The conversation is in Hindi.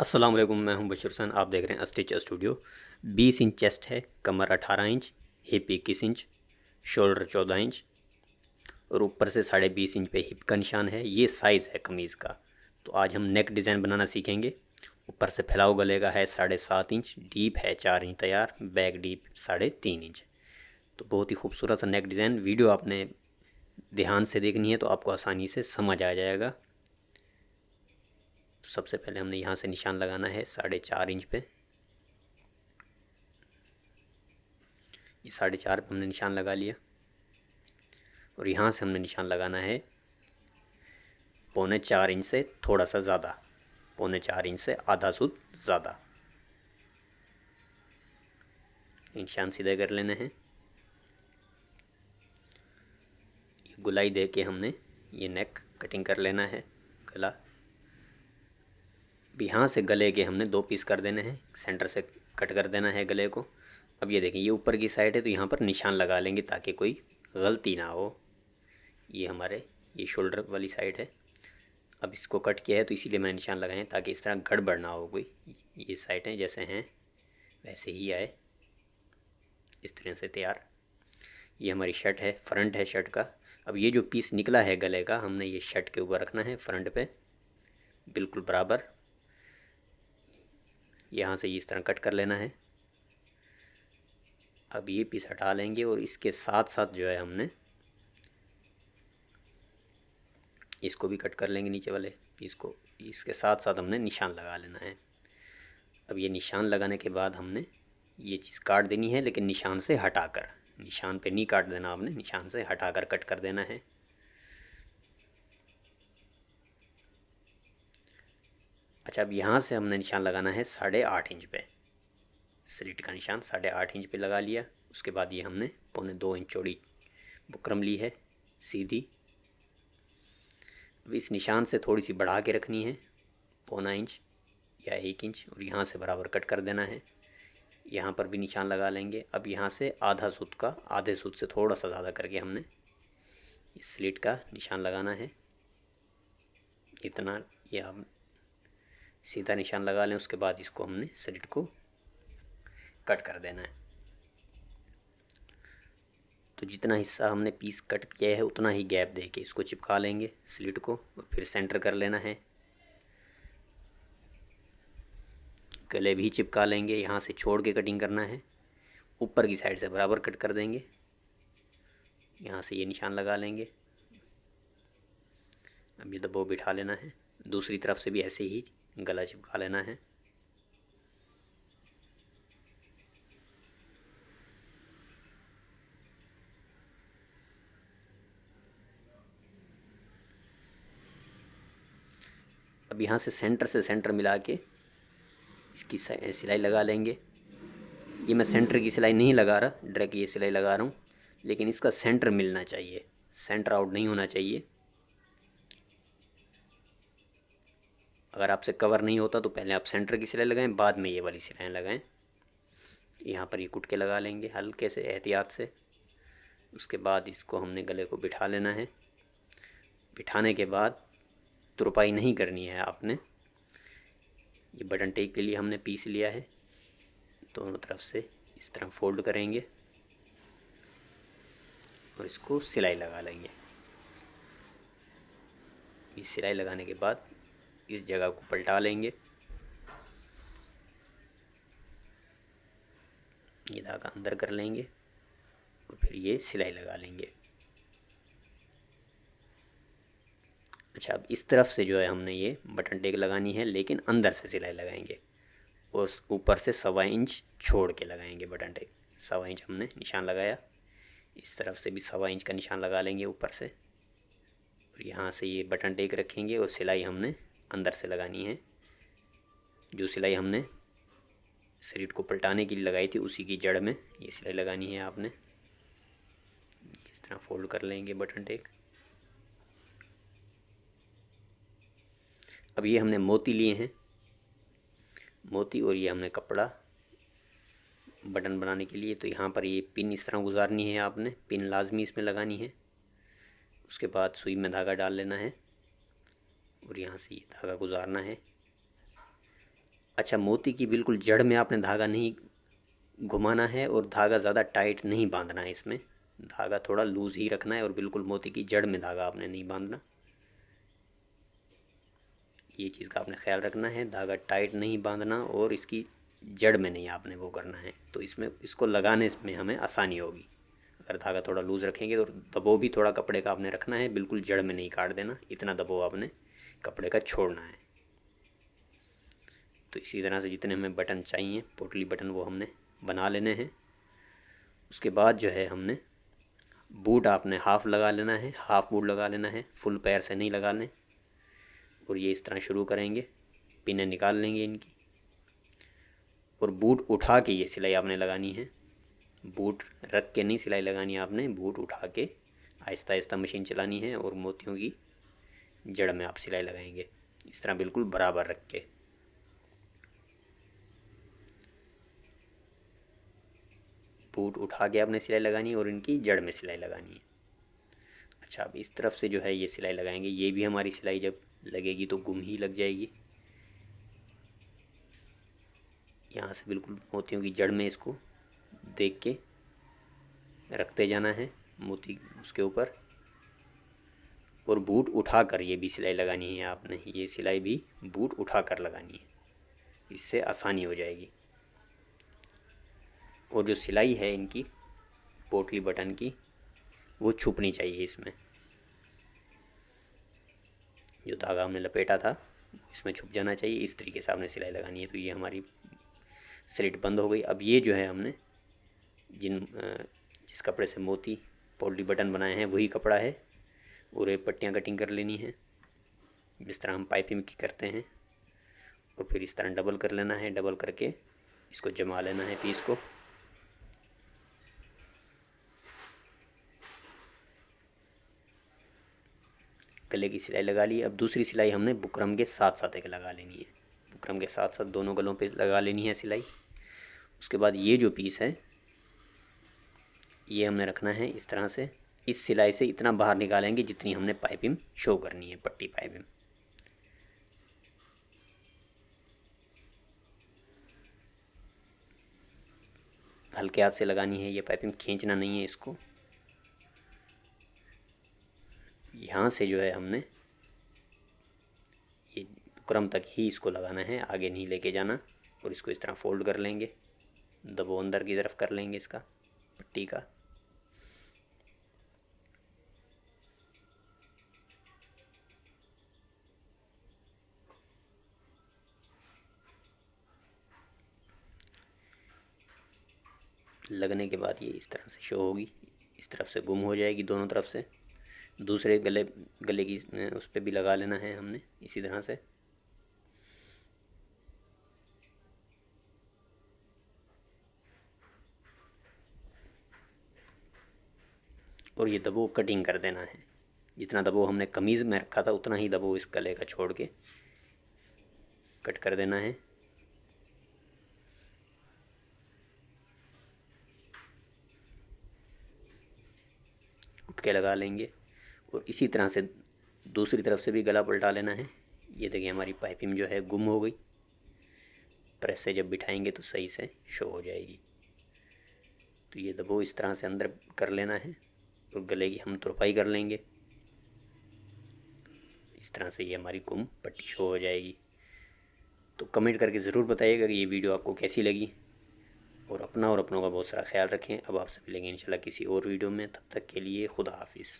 अस्सलाम वालेकुम मैं हूं बशीर हुसैन आप देख रहे हैं अस्टिच स्टूडियो 20 इंच चेस्ट है कमर 18 इंच हिप इक्कीस इंच शोल्डर 14 इंच और ऊपर से साढ़े बीस इंच पे हिप का निशान है ये साइज़ है कमीज़ का तो आज हम नेक डिज़ाइन बनाना सीखेंगे ऊपर से फैलाव का है साढ़े सात इंच डीप है चार इंच तैयार बैक डीप साढ़े तीन इंच तो बहुत ही खूबसूरत सा नेक डिज़ाइन वीडियो आपने ध्यान से देखनी है तो आपको आसानी से समझ आ जाएगा सबसे पहले हमने यहाँ से निशान लगाना है साढ़े चार इंच पे ये साढ़े चार पर हमने निशान लगा लिया और यहाँ से हमने निशान लगाना है पौने चार इंच से थोड़ा सा ज़्यादा पौने चार इंच से आधा सूद ज़्यादा निशान सीधे कर लेना है गुलाई दे के हमने ये नेक कटिंग कर लेना है गला अब यहाँ से गले के हमने दो पीस कर देने हैं सेंटर से कट कर देना है गले को अब ये देखें ये ऊपर की साइड है तो यहाँ पर निशान लगा लेंगे ताकि कोई गलती ना हो ये हमारे ये शोल्डर वाली साइड है अब इसको कट किया है तो इसीलिए मैंने निशान लगाए हैं ताकि इस तरह गड़बड़ ना हो कोई ये साइडें जैसे हैं वैसे ही आए इस तरह से तैयार ये हमारी शर्ट है फ्रंट है शर्ट का अब ये जो पीस निकला है गले का हमने ये शर्ट के ऊपर रखना है फ्रंट पे बिल्कुल बराबर यहाँ से इस तरह कट कर लेना है अब ये पीस हटा लेंगे और इसके साथ साथ जो है हमने इसको भी कट कर लेंगे नीचे वाले पीस को इसके साथ साथ हमने निशान लगा लेना है अब ये निशान लगाने के बाद हमने ये चीज़ काट देनी है लेकिन निशान से हटा कर निशान पे नहीं काट देना आपने निशान से हटा कर कट कर देना है अच्छा अब यहाँ से हमने निशान लगाना है साढ़े आठ इंच पे स्लिट का निशान साढ़े आठ इंच पे लगा लिया उसके बाद ये हमने पौने दो इंच चौड़ी बुकरम ली है सीधी अब इस निशान से थोड़ी सी बढ़ा के रखनी है पौना इंच या एक इंच और यहाँ से बराबर कट कर देना है यहाँ पर भी निशान लगा लेंगे अब यहाँ से आधा सूत का आधे सूत से थोड़ा सा ज़्यादा करके हमने इस स्लिट का निशान लगाना है इतना ये हम सीधा निशान लगा लें उसके बाद इसको हमने स्लिट को कट कर देना है तो जितना हिस्सा हमने पीस कट किया है उतना ही गैप दे के इसको चिपका लेंगे स्लिट को और फिर सेंटर कर लेना है गले भी चिपका लेंगे यहाँ से छोड़ के कटिंग करना है ऊपर की साइड से बराबर कट कर देंगे यहाँ से ये निशान लगा लेंगे अब ये दबो बिठा लेना है दूसरी तरफ से भी ऐसे ही गला चिपका लेना है अब यहाँ से सेंटर से सेंटर मिला के इसकी सिलाई लगा लेंगे ये मैं सेंटर की सिलाई नहीं लगा रहा डायरेक्ट ये सिलाई लगा रहा हूँ लेकिन इसका सेंटर मिलना चाहिए सेंटर आउट नहीं होना चाहिए अगर आपसे कवर नहीं होता तो पहले आप सेंटर की सिलाई लगाएं बाद में ये वाली सिलाई लगाएं यहाँ पर ये कुटके लगा लेंगे हल्के से एहतियात से उसके बाद इसको हमने गले को बिठा लेना है बिठाने के बाद तुरपाई नहीं करनी है आपने ये बटन टेक के लिए हमने पीस लिया है दोनों तरफ से इस तरह फोल्ड करेंगे और इसको सिलाई लगा लेंगे इस सिलाई लगाने के बाद इस जगह को पलटा लेंगे ये धागा अंदर कर लेंगे और फिर ये सिलाई लगा लेंगे अच्छा अब इस तरफ से जो है हमने ये बटन टेक लगानी है लेकिन अंदर से सिलाई लगाएंगे और ऊपर से सवा इंच छोड़ के लगाएंगे बटन टेक सवा इंच हमने निशान लगाया इस तरफ से भी सवा इंच का निशान लगा लेंगे ऊपर से और यहाँ से ये बटन टेक रखेंगे और सिलाई हमने अंदर से लगानी है जो सिलाई हमने शरीर को पलटाने के लिए लगाई थी उसी की जड़ में ये सिलाई लगानी है आपने इस तरह फोल्ड कर लेंगे बटन टेक अब ये हमने मोती लिए हैं मोती और ये हमने कपड़ा बटन बनाने के लिए तो यहाँ पर ये पिन इस तरह गुजारनी है आपने पिन लाजमी इसमें लगानी है उसके बाद सुई में धागा डाल लेना है और यहाँ से ये धागा गुजारना है अच्छा मोती की बिल्कुल जड़ में आपने धागा नहीं घुमाना है और धागा ज़्यादा टाइट नहीं बांधना है इसमें धागा थोड़ा लूज़ ही रखना है और बिल्कुल मोती की जड़ में धागा आपने नहीं बांधना ये चीज़ का आपने ख्याल रखना है धागा टाइट नहीं बांधना और इसकी जड़ में नहीं आपने वो करना है तो इसमें इसको लगाने में हमें आसानी होगी अगर धागा थोड़ा लूज़ रखेंगे तो दबो भी थोड़ा कपड़े का आपने रखना है बिल्कुल जड़ में नहीं काट देना इतना दबो आपने कपड़े का छोड़ना है तो इसी तरह से जितने हमें बटन चाहिए पोटली बटन वो हमने बना लेने हैं उसके बाद जो है हमने बूट आपने हाफ़ लगा लेना है हाफ़ बूट लगा लेना है फुल पैर से नहीं लगा लें और ये इस तरह शुरू करेंगे पिने निकाल लेंगे इनकी और बूट उठा के ये सिलाई आपने लगानी है बूट रख के नहीं सिलाई लगानी है आपने बूट उठा के आहिस्ता आहिस्ता मशीन चलानी है और मोतियों की जड़ में आप सिलाई लगाएंगे इस तरह बिल्कुल बराबर रख के बूट उठा के आपने सिलाई लगानी है और इनकी जड़ में सिलाई लगानी है अच्छा अब इस तरफ से जो है ये सिलाई लगाएंगे ये भी हमारी सिलाई जब लगेगी तो गुम ही लग जाएगी यहाँ से बिल्कुल मोतियों की जड़ में इसको देख के रखते जाना है मोती उसके ऊपर और बूट उठा कर ये भी सिलाई लगानी है आपने ये सिलाई भी बूट उठा कर लगानी है इससे आसानी हो जाएगी और जो सिलाई है इनकी पोटली बटन की वो छुपनी चाहिए इसमें जो धागा हमने लपेटा था इसमें छुप जाना चाहिए इस तरीके से आपने सिलाई लगानी है तो ये हमारी स्लिट बंद हो गई अब ये जो है हमने जिन जिस कपड़े से मोती पोल्ट्री बटन बनाए हैं वही कपड़ा है और पट्टियाँ कटिंग कर लेनी है जिस तरह हम पाइपिंग की करते हैं और फिर इस तरह डबल कर लेना है डबल करके इसको जमा लेना है पीस को गले की सिलाई लगा ली अब दूसरी सिलाई हमने बुकरम के साथ साथ एक लगा लेनी है बुकरम के साथ साथ दोनों गलों पे लगा लेनी है सिलाई उसके बाद ये जो पीस है ये हमने रखना है इस तरह से इस सिलाई से इतना बाहर निकालेंगे जितनी हमने पाइपिंग शो करनी है पट्टी पाइपिंग हल्के हाथ से लगानी है ये पाइपिंग खींचना नहीं है इसको यहाँ से जो है हमने ये क्रम तक ही इसको लगाना है आगे नहीं लेके जाना और इसको इस तरह फोल्ड कर लेंगे दबो अंदर की तरफ कर लेंगे इसका पट्टी का लगने के बाद ये इस तरह से शो होगी इस तरफ से गुम हो जाएगी दोनों तरफ से दूसरे गले गले की उस पर भी लगा लेना है हमने इसी तरह से और ये दबो कटिंग कर देना है जितना दबो हमने कमीज़ में रखा था उतना ही दबो इस गले का छोड़ के कट कर देना है के लगा लेंगे और इसी तरह से दूसरी तरफ से भी गला पलटा लेना है ये देखिए हमारी पाइपिंग जो है गुम हो गई प्रेस से जब बिठाएंगे तो सही से शो हो जाएगी तो ये दबो इस तरह से अंदर कर लेना है और गले की हम तुरपाई कर लेंगे इस तरह से ये हमारी गुम पट्टी शो हो जाएगी तो कमेंट करके ज़रूर बताइएगा कि ये वीडियो आपको कैसी लगी और अपना और अपनों का बहुत सारा ख्याल रखें अब आपसे मिलेंगे इंशाल्लाह किसी और वीडियो में तब तक के लिए खुदा हाफिज़